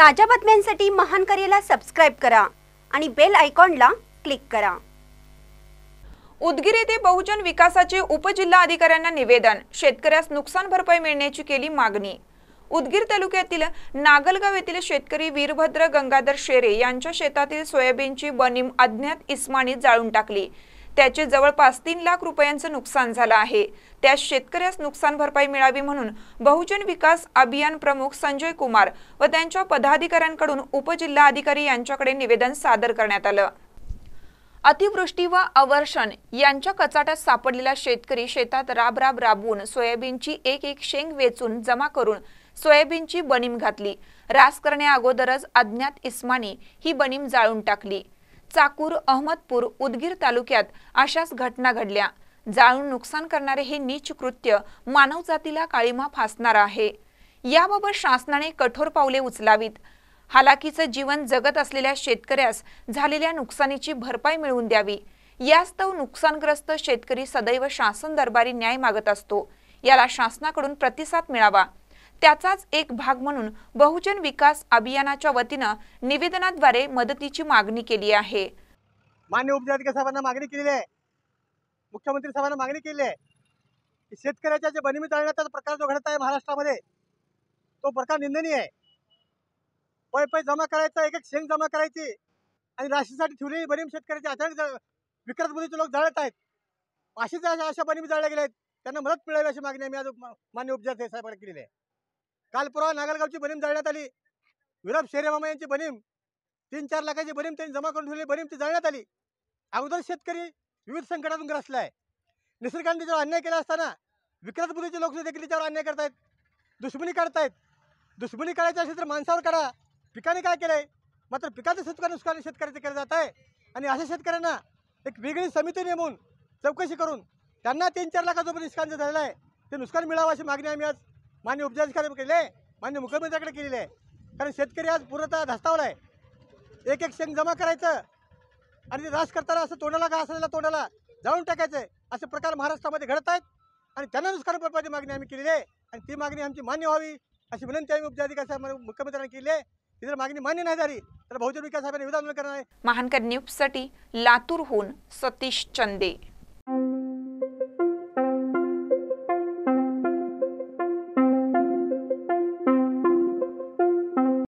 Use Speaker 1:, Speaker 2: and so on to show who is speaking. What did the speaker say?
Speaker 1: ताज्या बातम्यांसाठी महान करेला सबस्क्राईब करा आणि बेल आयकॉनला क्लिक करा उदगीर येथे बहुजन विकासाचे उपजिल्हा अधिकाऱ्यांना निवेदन शेतकऱ्यास नुकसान भरपाई मिळण्याची केली मागणी उदगीर तालुक्यातील नागलगाव येथील शेतकरी वीरभद्र गंगाधर शेरे यांच्या शेतातील सोयाबीनची बनीम अज्ञात इस्मानी जाळून टाकली त्याचे जवळपास तीन लाख रुपयांचं नुकसान झालं आहे त्या शेतकऱ्यास नुकसान भरपाई मिळावी म्हणून बहुजन विकास अभियान प्रमुख संजय कुमार व त्यांच्या पदाधिकाऱ्यांकडून उपजिल्हा अधिकारी यांच्याकडे निवेदन सादर करण्यात आलं अतिवृष्टी व अवर्षण यांच्या कचाट्यात सापडलेला शेतकरी शेतात राब राब राबवून सोयाबीनची एक एक शेंग वेचून जमा करून सोयाबीनची बनीम घातली रास अगोदरच अज्ञात इस्मानी ही बनीम जाळून टाकली चाकूर अहमदपूर उदगीर तालुक्यात अशाच घटना घडल्या जाळून नुकसान करणारे हे नीच कृत्य मानवजातीला काळीमा फासणार आहे याबाबत शासनाने कठोर पावले उचलावीत हालाकीचं जीवन जगत असलेल्या शेतकऱ्यास झालेल्या नुकसानीची भरपाई मिळवून द्यावी यास्तव नुकसानग्रस्त शेतकरी सदैव शासन दरबारी न्याय मागत असतो याला शासनाकडून प्रतिसाद मिळावा त्याचाच एक भाग म्हणून बहुजन विकास अभियानाच्या वतीनं निवेदनाद्वारे मदतीची मागणी केली आहे
Speaker 2: मान्य उपजाधिकारी साहेबांना मागणी केली आहे मुख्यमंत्री साहेबांना मागणी केली आहे शेतकऱ्याच्या जे बनिमी प्रकार जो घडत आहे महाराष्ट्रामध्ये तो प्रकार निंदनीय आहे पै पै जमा करायचा एक एक शेंग जमा करायची आणि राशीसाठी ठेवलेली बनिम शेतकऱ्याची अचानक विक्रत बुद्धीचे लोक जाळत आहेत अशीच अशा बनिमी जाळल्या गेल्या आहेत त्यांना मदत मिळावी अशी मागणी आम्ही आज मान्य उपजाधिकारी साहेबांना केलेली आहे काल पुरा नागलगावची बनीम जाळण्यात आली विलाप शेरेमामा यांची बनीम तीन चार लाखाची बनीम त्यांनी जमा करून ठेवली बनीम ती जाळण्यात आली अगोदर शेतकरी विविध संकटातून ग्रसला आहे निसर्गाने त्याच्यावर अन्याय केला असताना बुद्धीचे लोक देखील त्याच्यावर अन्याय करतायत दुश्मनी काढतायत दुश्मनी काढायची असेल तर माणसावर काढा पिकाने काय केलं आहे मात्र पिकाचं शेतकरी नुकसान शेतकऱ्याचं केलं जात आहे आणि अशा शेतकऱ्यांना एक वेगळी समिती नेमून चौकशी करून त्यांना तीन चार लाखाचं नुकसान जे झालेलं आहे ते नुकसान मिळावं अशी मागणी आम्ही आज मान्य उपजिल्हाधिकारी केले मान्य मुख्यमंत्र्याकडे केलेले आहे कारण शेतकरी आज पूर्णतः धस्तावला आहे एक एक शेंग जमा करायचं आणि ते रास करताना असं तोंडाला का असलेल्या तोंडाला जाळून टाकायचं असे प्रकार महाराष्ट्रामध्ये घडत आहेत आणि त्यांना नुसकान मागणी आम्ही केलेली आहे आणि ती मागणी आमची मान्य व्हावी अशी विनंती आम्ही उपजिल्हाधिकारी मुख्यमंत्र्यांनी केली आहे जर मागणी मान्य नाही झाली तर बहुजन विकास विधान करणार आहे
Speaker 1: महानकर न्यूजसाठी लातूरहून सतीश चंदे